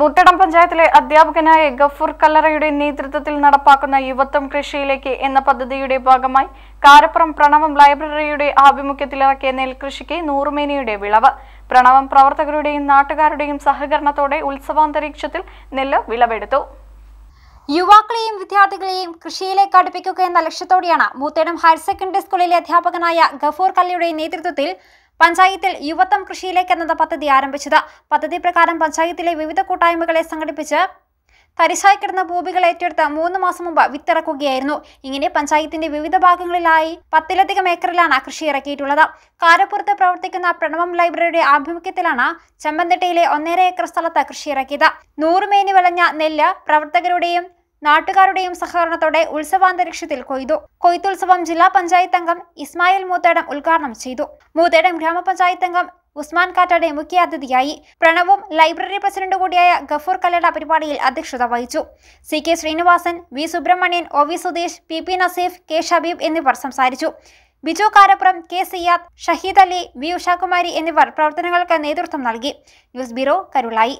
മുട്ടടം പഞ്ചായത്തിലെ അധ്യാപകനായ ഗഫൂർ കല്ലറയുടെ നേതൃത്വത്തിൽ നടപ്പാക്കുന്ന യുവത്വം കൃഷിയിലേക്ക് എന്ന പദ്ധതിയുടെ ഭാഗമായി കാരപ്പുറം പ്രണവം ലൈബ്രറിയുടെ ആഭിമുഖ്യത്തിലിറക്കിയ നെൽകൃഷിക്ക് നൂറുമേനയുടെ വിളവ് പ്രണവം പ്രവർത്തകരുടെയും നാട്ടുകാരുടെയും സഹകരണത്തോടെ ഉത്സവാന്തരീക്ഷത്തിൽ നെല്ല് വിളവെടുത്തു യുവാക്കളെയും വിദ്യാർത്ഥികളെയും കൃഷിയിലേക്ക് അടുപ്പിക്കുക എന്ന ലക്ഷ്യത്തോടെയാണ് മൂത്തേടം ഹയർ സെക്കൻഡറി സ്കൂളിലെ അധ്യാപകനായ ഗഫൂർ കല്ലയുടെ നേതൃത്വത്തിൽ പഞ്ചായത്തിൽ യുവത്വം കൃഷിയിലേക്ക് എന്നത് പദ്ധതി ആരംഭിച്ചത് പദ്ധതി പ്രകാരം പഞ്ചായത്തിലെ വിവിധ കൂട്ടായ്മകളെ സംഘടിപ്പിച്ച് തരിശായി കിടന്ന ഭൂമികൾ ഏറ്റെടുത്ത് മൂന്ന് മാസം മുമ്പ് വിത്തിറക്കുകയായിരുന്നു ഇങ്ങനെ പഞ്ചായത്തിന്റെ വിവിധ ഭാഗങ്ങളിലായി പത്തിലധികം ഏക്കറിലാണ് കൃഷി ഇറക്കിയിട്ടുള്ളത് കാരപ്പുറത്ത് പ്രവർത്തിക്കുന്ന പ്രണവം ലൈബ്രറിയുടെ ആഭിമുഖ്യത്തിലാണ് ചെമ്പന്തിട്ടയിലെ ഒന്നര ഏക്കർ സ്ഥലത്ത് കൃഷി ഇറക്കിയത് നൂറുമേനി വിളഞ്ഞ നെല്ല് പ്രവർത്തകരുടെയും നാട്ടുകാരുടെയും സഹകരണത്തോടെ ഉത്സവാന്തരീക്ഷത്തിൽ കൊയ്തു കൊയ്ത്തുത്സവം ജില്ലാ പഞ്ചായത്ത് അംഗം ഇസ്മായിൽ മൂത്തേടം ഉദ്ഘാടനം ചെയ്തു മൂത്തേടം ഗ്രാമപഞ്ചായത്ത് അംഗം ഉസ്മാൻ കാറ്റാടെ മുഖ്യാതിഥിയായി പ്രണവും ലൈബ്രറി പ്രസിഡന്റ് കൂടിയായ ഗഫൂർ കല്ലട പരിപാടിയിൽ അധ്യക്ഷത വഹിച്ചു C K Sreenivasan V Subrahmanian O V Sudheesh P P Naseef K Shabeeb എന്നിവർ സംസാരിച്ചു ബിജു കാരപ്പുറം കെ സിയാദ് ഷഹീദ് അലി വി ഉഷാകുമാരി എന്നിവർ പ്രവർത്തനങ്ങൾക്ക് നേതൃത്വം നൽകി ന്യൂസ് ബ്യൂറോ കരുളായി